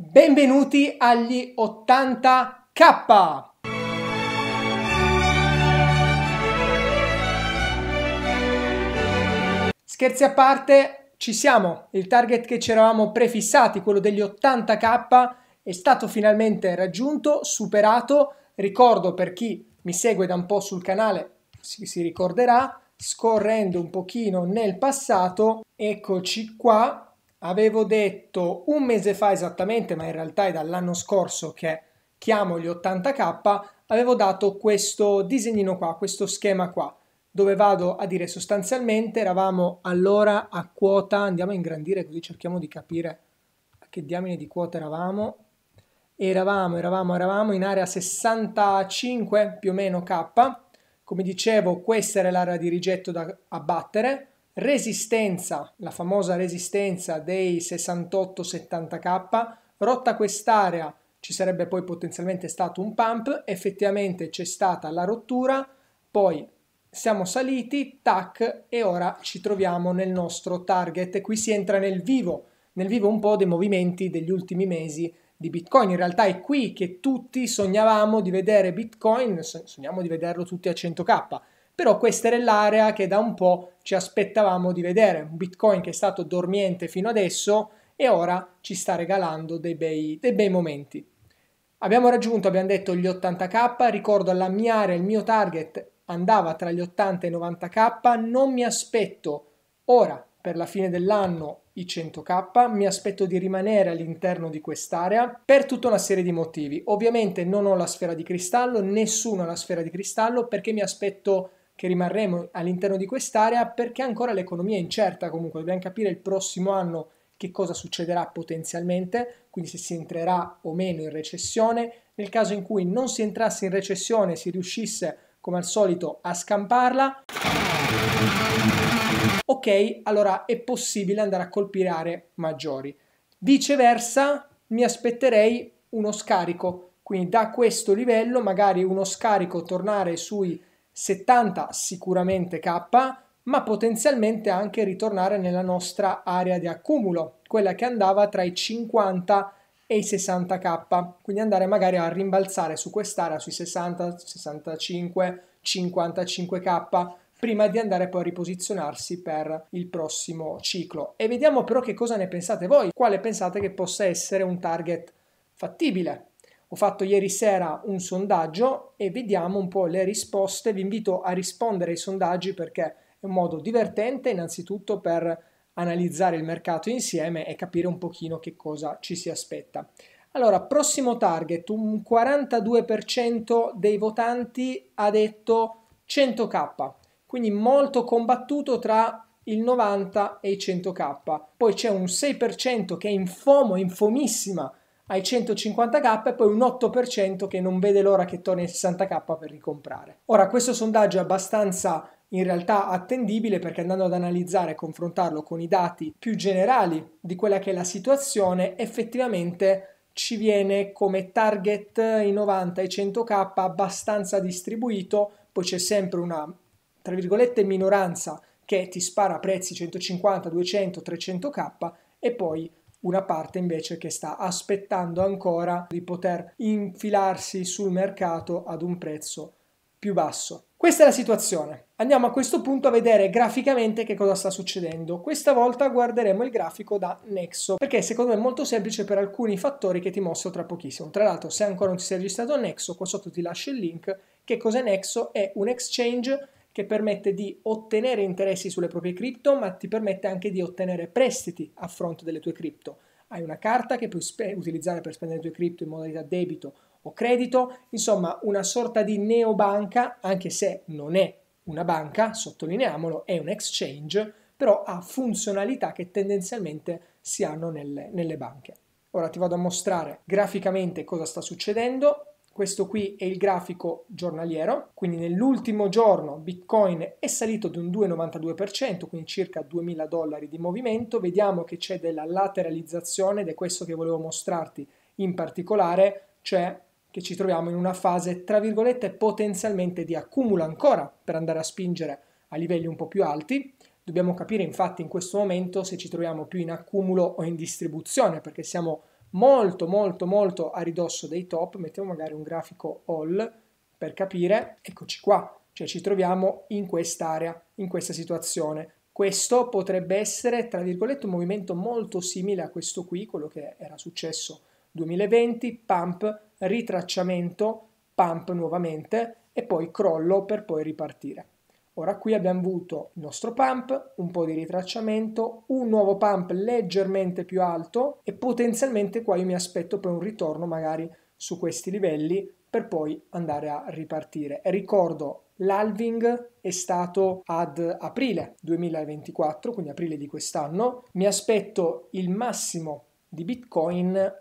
Benvenuti agli 80k! Scherzi a parte, ci siamo. Il target che ci eravamo prefissati, quello degli 80k, è stato finalmente raggiunto, superato. Ricordo per chi mi segue da un po' sul canale, si, si ricorderà, scorrendo un pochino nel passato, eccoci qua, avevo detto un mese fa esattamente, ma in realtà è dall'anno scorso che chiamo gli 80k, avevo dato questo disegnino qua, questo schema qua, dove vado a dire sostanzialmente eravamo allora a quota, andiamo a ingrandire così cerchiamo di capire a che diamine di quota eravamo, eravamo, eravamo, eravamo in area 65 più o meno k, come dicevo questa era l'area di rigetto da abbattere, resistenza, la famosa resistenza dei 68-70k, rotta quest'area ci sarebbe poi potenzialmente stato un pump, effettivamente c'è stata la rottura, poi siamo saliti, tac, e ora ci troviamo nel nostro target. Qui si entra nel vivo, nel vivo un po' dei movimenti degli ultimi mesi di Bitcoin. In realtà è qui che tutti sognavamo di vedere Bitcoin, sogniamo di vederlo tutti a 100k però questa era l'area che da un po' ci aspettavamo di vedere, un Bitcoin che è stato dormiente fino adesso e ora ci sta regalando dei bei, dei bei momenti. Abbiamo raggiunto, abbiamo detto, gli 80k, ricordo la mia area, il mio target andava tra gli 80 e i 90k, non mi aspetto ora per la fine dell'anno i 100k, mi aspetto di rimanere all'interno di quest'area per tutta una serie di motivi. Ovviamente non ho la sfera di cristallo, nessuno ha la sfera di cristallo perché mi aspetto che rimarremo all'interno di quest'area perché ancora l'economia è incerta comunque, dobbiamo capire il prossimo anno che cosa succederà potenzialmente, quindi se si entrerà o meno in recessione, nel caso in cui non si entrasse in recessione si riuscisse come al solito a scamparla, ok, allora è possibile andare a colpire aree maggiori. Viceversa mi aspetterei uno scarico, quindi da questo livello magari uno scarico tornare sui 70 sicuramente K, ma potenzialmente anche ritornare nella nostra area di accumulo, quella che andava tra i 50 e i 60k, quindi andare magari a rimbalzare su quest'area sui 60, 65, 55k prima di andare poi a riposizionarsi per il prossimo ciclo. E vediamo però che cosa ne pensate voi, quale pensate che possa essere un target fattibile. Ho fatto ieri sera un sondaggio e vediamo un po' le risposte. Vi invito a rispondere ai sondaggi perché è un modo divertente innanzitutto per analizzare il mercato insieme e capire un pochino che cosa ci si aspetta. Allora, prossimo target, un 42% dei votanti ha detto 100k, quindi molto combattuto tra il 90 e i 100k. Poi c'è un 6% che è in fomo, infomissima ai 150k e poi un 8% che non vede l'ora che torni ai 60k per ricomprare. Ora questo sondaggio è abbastanza in realtà attendibile perché andando ad analizzare e confrontarlo con i dati più generali di quella che è la situazione effettivamente ci viene come target i 90 e i 100k abbastanza distribuito, poi c'è sempre una tra virgolette minoranza che ti spara prezzi 150, 200, 300k e poi una parte invece che sta aspettando ancora di poter infilarsi sul mercato ad un prezzo più basso. Questa è la situazione. Andiamo a questo punto a vedere graficamente che cosa sta succedendo. Questa volta guarderemo il grafico da Nexo, perché secondo me è molto semplice per alcuni fattori che ti mostro tra pochissimo. Tra l'altro, se ancora non ti sei registrato a Nexo, qua sotto ti lascio il link. Che cos'è Nexo? È un exchange che permette di ottenere interessi sulle proprie cripto, ma ti permette anche di ottenere prestiti a fronte delle tue cripto. Hai una carta che puoi spe- utilizzare per spendere le tue cripto in modalità debito o credito, insomma una sorta di neobanca, anche se non è una banca, sottolineiamolo, è un exchange, però ha funzionalità che tendenzialmente si hanno nelle, nelle banche. Ora ti vado a mostrare graficamente cosa sta succedendo questo qui è il grafico giornaliero, quindi nell'ultimo giorno Bitcoin è salito di un 2,92%, quindi circa 2.000 dollari di movimento. Vediamo che c'è della lateralizzazione ed è questo che volevo mostrarti in particolare, cioè che ci troviamo in una fase, tra virgolette, potenzialmente di accumulo ancora per andare a spingere a livelli un po' più alti. Dobbiamo capire infatti in questo momento se ci troviamo più in accumulo o in distribuzione, perché siamo molto molto molto a ridosso dei top, mettiamo magari un grafico all per capire, eccoci qua, cioè ci troviamo in quest'area, in questa situazione. Questo potrebbe essere, tra virgolette, un movimento molto simile a questo qui, quello che era successo 2020, pump, ritracciamento, pump nuovamente e poi crollo per poi ripartire. Ora qui abbiamo avuto il nostro pump, un po' di ritracciamento, un nuovo pump leggermente più alto e potenzialmente qua io mi aspetto poi un ritorno magari su questi livelli per poi andare a ripartire. ricordo l'alving è stato ad aprile 2024, quindi aprile di quest'anno. Mi aspetto il massimo di Bitcoin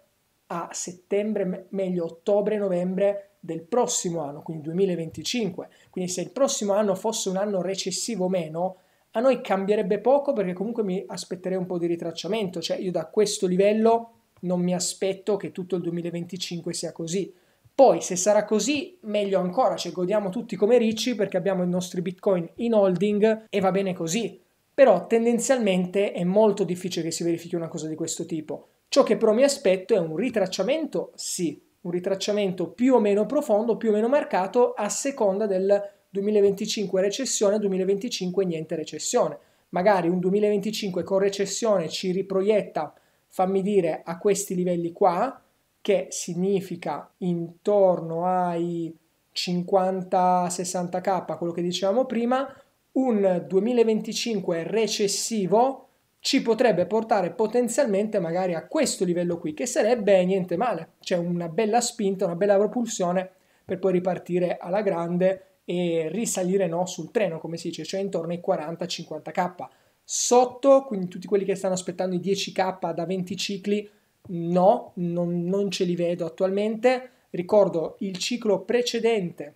a settembre, meglio ottobre-novembre del prossimo anno, quindi 2025, quindi se il prossimo anno fosse un anno recessivo o meno, a noi cambierebbe poco perché comunque mi aspetterei un po' di ritracciamento, cioè io da questo livello non mi aspetto che tutto il 2025 sia così. Poi se sarà così, meglio ancora, cioè godiamo tutti come ricci perché abbiamo i nostri bitcoin in holding e va bene così. Però tendenzialmente è molto difficile che si verifichi una cosa di questo tipo. Ciò che però mi aspetto è un ritracciamento, sì, un ritracciamento più o meno profondo, più o meno marcato a seconda del 2025 recessione, 2025 niente recessione. Magari un 2025 con recessione ci riproietta, fammi dire, a questi livelli qua, che significa intorno ai 50-60k, quello che dicevamo prima, un 2025 recessivo ci potrebbe portare potenzialmente magari a questo livello qui, che sarebbe niente male, cioè una bella spinta, una bella propulsione per poi ripartire alla grande e risalire no, sul treno, come si dice, cioè intorno ai 40-50k. Sotto, quindi tutti quelli che stanno aspettando i 10k da 20 cicli, no, non, non ce li vedo attualmente. Ricordo il ciclo precedente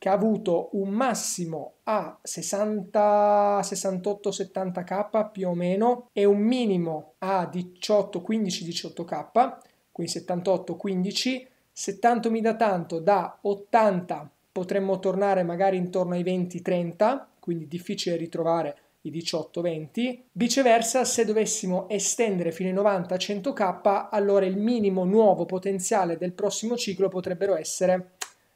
che ha avuto un massimo a 60, 68, 70k più o meno e un minimo a 18, 15, 18k, quindi 78, 15, se tanto mi dà tanto da 80 potremmo tornare magari intorno ai 20, 30, quindi difficile ritrovare i 18-20, viceversa se dovessimo estendere fino ai 90-100k allora il minimo nuovo potenziale del prossimo ciclo potrebbero essere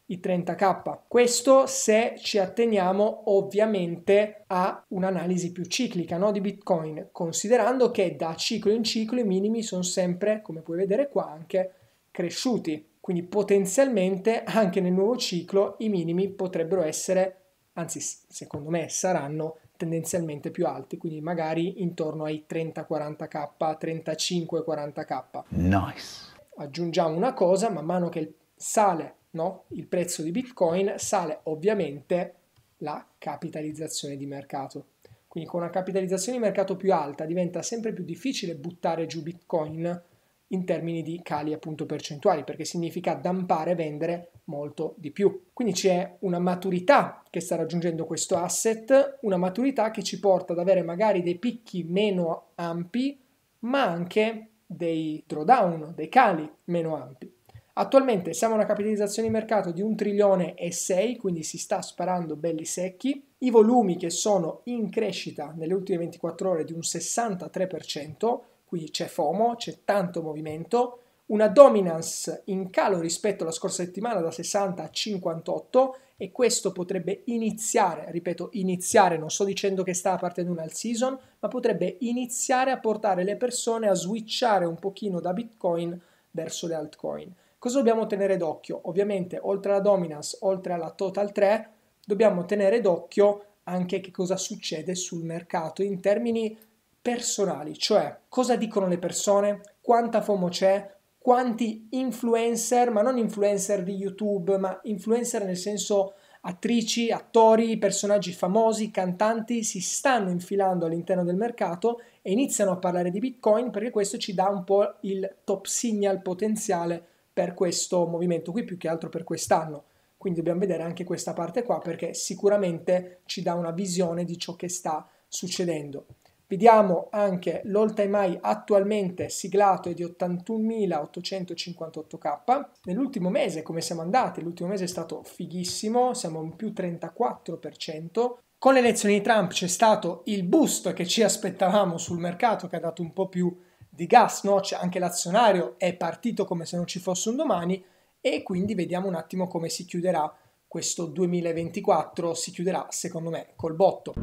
i 30k. Questo se ci atteniamo ovviamente a un'analisi più ciclica no, di Bitcoin, considerando che da ciclo in ciclo i minimi sono sempre, come puoi vedere qua, anche cresciuti. Quindi potenzialmente anche nel nuovo ciclo i minimi potrebbero essere, anzi secondo me saranno tendenzialmente più alti, quindi magari intorno ai 30-40k, 35-40k. Nice. Aggiungiamo una cosa, man mano che sale no? il prezzo di Bitcoin, sale ovviamente la capitalizzazione di mercato. Quindi con una capitalizzazione di mercato più alta diventa sempre più difficile buttare giù Bitcoin in termini di cali appunto percentuali, perché significa dampare e vendere molto di più. Quindi c'è una maturità che sta raggiungendo questo asset, una maturità che ci porta ad avere magari dei picchi meno ampi, ma anche dei drawdown, dei cali meno ampi. Attualmente siamo a una capitalizzazione di mercato di 1 trilione e 6, quindi si sta sparando belli secchi. I volumi che sono in crescita nelle ultime 24 ore di un 63%, quindi c'è FOMO, c'è tanto movimento. Una dominance in calo rispetto alla scorsa settimana da 60 a 58 e questo potrebbe iniziare, ripeto iniziare, non sto dicendo che sta partendo un all season, ma potrebbe iniziare a portare le persone a switchare un pochino da Bitcoin verso le altcoin. Cosa dobbiamo tenere d'occhio? Ovviamente oltre alla dominance, oltre alla total 3, dobbiamo tenere d'occhio anche che cosa succede sul mercato in termini personali, cioè cosa dicono le persone, quanta FOMO c'è, quanti influencer, ma non influencer di YouTube, ma influencer nel senso attrici, attori, personaggi famosi, cantanti si stanno infilando all'interno del mercato e iniziano a parlare di Bitcoin perché questo ci dà un po' il top signal potenziale per questo movimento qui più che altro per quest'anno. Quindi dobbiamo vedere anche questa parte qua perché sicuramente ci dà una visione di ciò che sta succedendo. Vediamo anche l'all time high attualmente siglato è di 81.858k. Nell'ultimo mese come siamo andati? L'ultimo mese è stato fighissimo, siamo un più 34%. Con le elezioni di Trump c'è stato il boost che ci aspettavamo sul mercato che ha dato un po' più di gas, no? C'è cioè, anche l'azionario è partito come se non ci fosse un domani e quindi vediamo un attimo come si chiuderà questo 2024, si chiuderà secondo me col botto.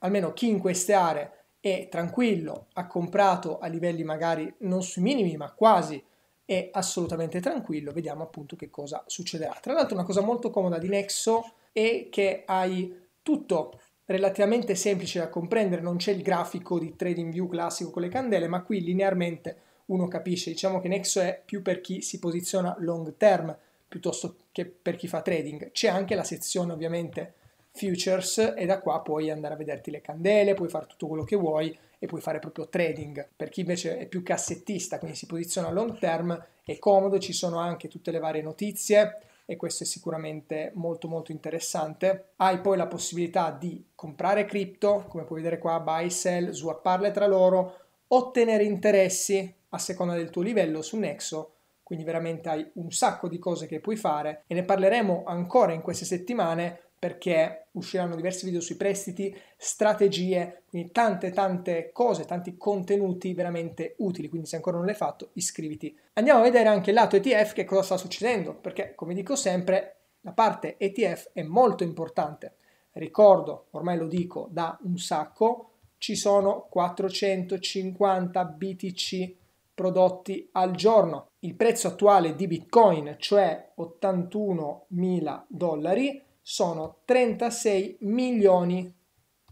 Almeno chi in queste aree è tranquillo, ha comprato a livelli magari non sui minimi ma quasi è assolutamente tranquillo, vediamo appunto che cosa succederà. Tra l'altro una cosa molto comoda di Nexo è che hai tutto relativamente semplice da comprendere, non c'è il grafico di trading view classico con le candele, ma qui linearmente uno capisce, diciamo che Nexo è più per chi si posiziona long term piuttosto che per chi fa trading. C'è anche la sezione ovviamente futures e da qua puoi andare a vederti le candele, puoi fare tutto quello che vuoi e puoi fare proprio trading. Per chi invece è più cassettista, quindi si posiziona long term, è comodo, ci sono anche tutte le varie notizie, e questo è sicuramente molto molto interessante. Hai poi la possibilità di comprare cripto, come puoi vedere qua, buy, sell, swapparle tra loro, ottenere interessi a seconda del tuo livello su Nexo, quindi veramente hai un sacco di cose che puoi fare e ne parleremo ancora in queste settimane perché usciranno diversi video sui prestiti, strategie, quindi tante tante cose, tanti contenuti veramente utili, quindi se ancora non l'hai fatto iscriviti. Andiamo a vedere anche il lato ETF che cosa sta succedendo, perché come dico sempre la parte ETF è molto importante. Ricordo, ormai lo dico da un sacco, ci sono 450 BTC prodotti al giorno. Il prezzo attuale di Bitcoin, cioè 81.000 dollari, sono 36 milioni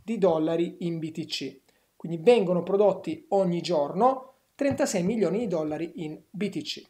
di dollari in BTC. Quindi vengono prodotti ogni giorno 36 milioni di dollari in BTC.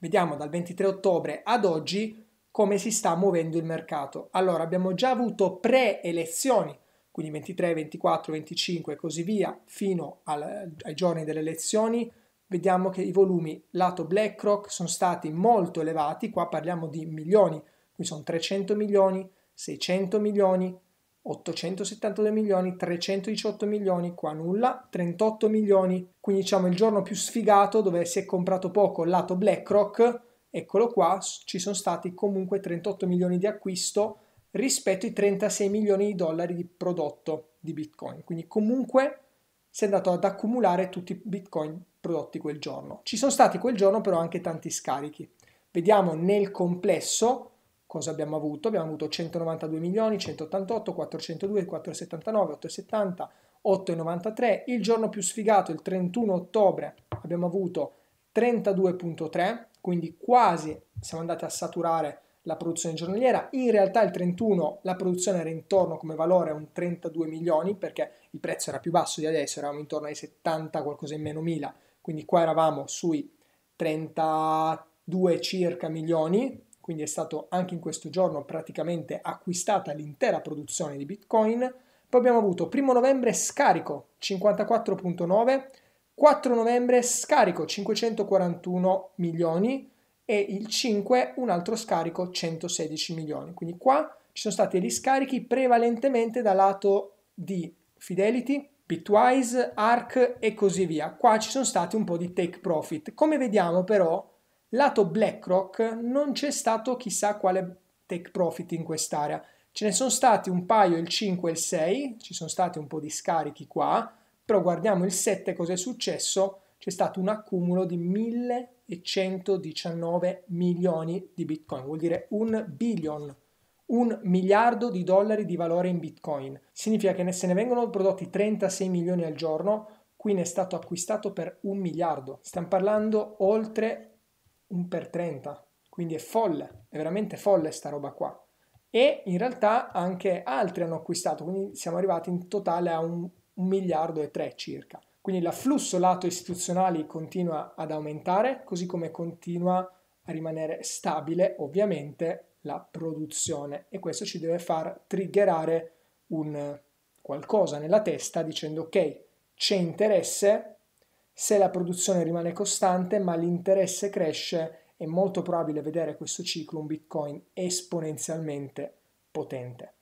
Vediamo dal 23 ottobre ad oggi come si sta muovendo il mercato. Allora, abbiamo già avuto pre-elezioni, quindi 23, 24, 25 e così via, fino al, ai giorni delle elezioni, vediamo che i volumi lato BlackRock sono stati molto elevati, qua parliamo di milioni, Qui sono 300 milioni, 600 milioni, 872 milioni, 318 milioni, qua nulla, 38 milioni. Quindi diciamo il giorno più sfigato dove si è comprato poco lato BlackRock, eccolo qua, ci sono stati comunque 38 milioni di acquisto rispetto ai 36 milioni di dollari di prodotto di Bitcoin. Quindi comunque si è andato ad accumulare tutti i Bitcoin prodotti quel giorno. Ci sono stati quel giorno però anche tanti scarichi. Vediamo nel complesso cosa abbiamo avuto? Abbiamo avuto 192 milioni, 188, 402, 479, 870, 8,93. Il giorno più sfigato, il 31 ottobre, abbiamo avuto 32,3, quindi quasi siamo andati a saturare la produzione giornaliera. In realtà il 31 la produzione era intorno come valore a un 32 milioni perché il prezzo era più basso di adesso, eravamo intorno ai 70 qualcosa in meno mila, quindi qua eravamo sui 32 circa milioni quindi è stato anche in questo giorno praticamente acquistata l'intera produzione di Bitcoin. Poi abbiamo avuto 1 novembre scarico 54.9, 4 novembre scarico 541 milioni e il 5 un altro scarico 116 milioni. Quindi qua ci sono stati riscarichi prevalentemente dal lato di Fidelity, Bitwise, ARC e così via. Qua ci sono stati un po' di take profit. Come vediamo però Lato BlackRock non c'è stato chissà quale take profit in quest'area. Ce ne sono stati un paio il 5 e il 6, ci sono stati un po' di scarichi qua, però guardiamo il 7 cosa è successo, c'è stato un accumulo di 1119 milioni di bitcoin, vuol dire un billion, un miliardo di dollari di valore in bitcoin. Significa che se ne vengono prodotti 36 milioni al giorno, qui ne è stato acquistato per un miliardo. Stiamo parlando oltre 1 per 30, quindi è folle, è veramente folle sta roba qua. E in realtà anche altri hanno acquistato, quindi siamo arrivati in totale a un, un miliardo e tre circa. Quindi l'afflusso lato istituzionali continua ad aumentare, così come continua a rimanere stabile ovviamente la produzione e questo ci deve far triggerare un qualcosa nella testa dicendo ok, c'è interesse se la produzione rimane costante ma l'interesse cresce, è molto probabile vedere questo ciclo un Bitcoin esponenzialmente potente.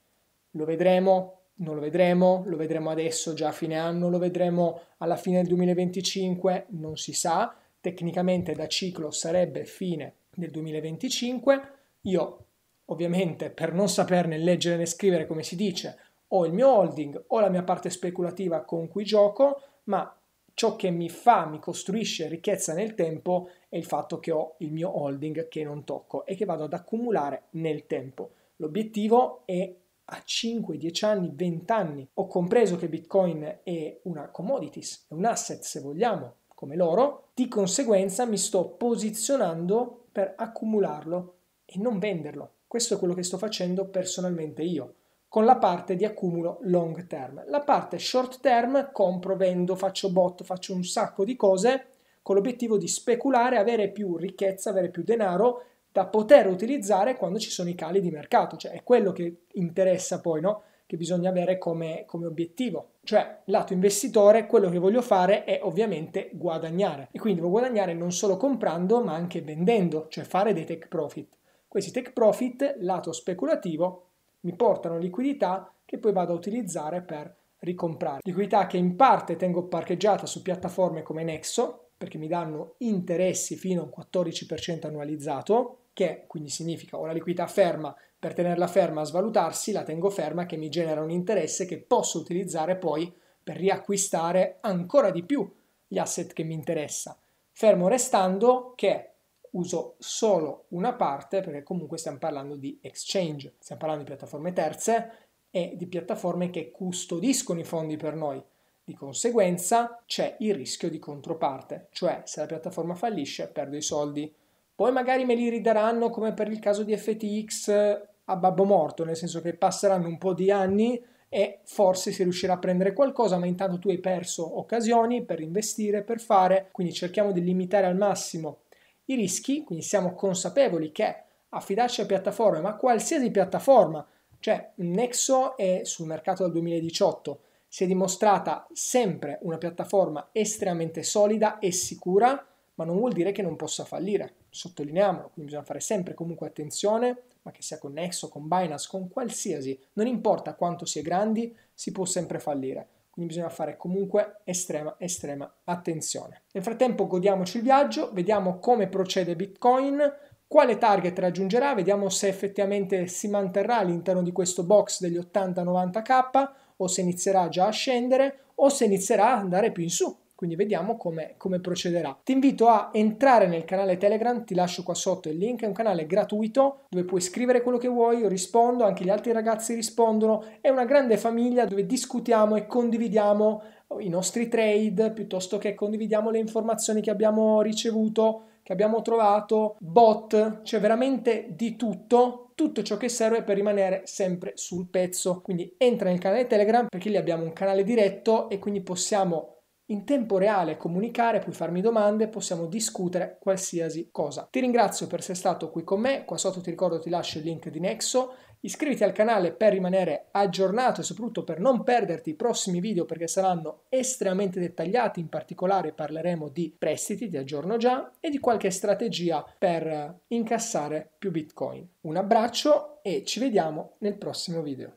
Lo vedremo, non lo vedremo, lo vedremo adesso già a fine anno, lo vedremo alla fine del 2025, non si sa. Tecnicamente da ciclo sarebbe fine del 2025. Io ovviamente per non saperne leggere né scrivere come si dice, ho il mio holding, ho la mia parte speculativa con cui gioco, ma ciò che mi fa, mi costruisce ricchezza nel tempo è il fatto che ho il mio holding che non tocco e che vado ad accumulare nel tempo. L'obiettivo è a 5, 10 anni, 20 anni. Ho compreso che Bitcoin è una commodities, è un asset se vogliamo, come l'oro, di conseguenza mi sto posizionando per accumularlo e non venderlo. Questo è quello che sto facendo personalmente io con la parte di accumulo long term. La parte short term compro, vendo, faccio bot, faccio un sacco di cose con l'obiettivo di speculare, avere più ricchezza, avere più denaro da poter utilizzare quando ci sono i cali di mercato, cioè è quello che interessa poi, no? Che bisogna avere come, come obiettivo. Cioè, lato investitore, quello che voglio fare è ovviamente guadagnare. E quindi devo guadagnare non solo comprando, ma anche vendendo, cioè fare dei take profit. Questi take profit, lato speculativo, mi portano liquidità che poi vado a utilizzare per ricomprare. Liquidità che in parte tengo parcheggiata su piattaforme come Nexo, perché mi danno interessi fino a un 14% annualizzato, che quindi significa ho la liquidità ferma, per tenerla ferma a svalutarsi, la tengo ferma che mi genera un interesse che posso utilizzare poi per riacquistare ancora di più gli asset che mi interessa. Fermo restando che uso solo una parte perché comunque stiamo parlando di exchange, stiamo parlando di piattaforme terze e di piattaforme che custodiscono i fondi per noi. Di conseguenza c'è il rischio di controparte, cioè se la piattaforma fallisce perdo i soldi. Poi magari me li ridaranno come per il caso di FTX a babbo morto, nel senso che passeranno un po' di anni e forse si riuscirà a prendere qualcosa, ma intanto tu hai perso occasioni per investire, per fare, quindi cerchiamo di limitare al massimo i rischi, quindi siamo consapevoli che affidarci a piattaforme, ma qualsiasi piattaforma, cioè Nexo è sul mercato dal 2018, si è dimostrata sempre una piattaforma estremamente solida e sicura, ma non vuol dire che non possa fallire, sottolineiamolo, quindi bisogna fare sempre comunque attenzione, ma che sia con Nexo, con Binance, con qualsiasi, non importa quanto si è grandi, si può sempre fallire quindi bisogna fare comunque estrema, estrema attenzione. Nel frattempo godiamoci il viaggio, vediamo come procede Bitcoin, quale target raggiungerà, vediamo se effettivamente si manterrà all'interno di questo box degli 80-90k o se inizierà già a scendere o se inizierà ad andare più in su. Quindi vediamo come, come procederà. Ti invito a entrare nel canale Telegram, ti lascio qua sotto il link, è un canale gratuito dove puoi scrivere quello che vuoi, io rispondo, anche gli altri ragazzi rispondono, è una grande famiglia dove discutiamo e condividiamo i nostri trade piuttosto che condividiamo le informazioni che abbiamo ricevuto, che abbiamo trovato, bot, cioè veramente di tutto, tutto ciò che serve per rimanere sempre sul pezzo. Quindi entra nel canale Telegram perché lì abbiamo un canale diretto e quindi possiamo in tempo reale comunicare, puoi farmi domande, possiamo discutere qualsiasi cosa. Ti ringrazio per essere stato qui con me, qua sotto ti ricordo ti lascio il link di Nexo, iscriviti al canale per rimanere aggiornato e soprattutto per non perderti i prossimi video perché saranno estremamente dettagliati, in particolare parleremo di prestiti, ti aggiorno già, e di qualche strategia per incassare più bitcoin. Un abbraccio e ci vediamo nel prossimo video.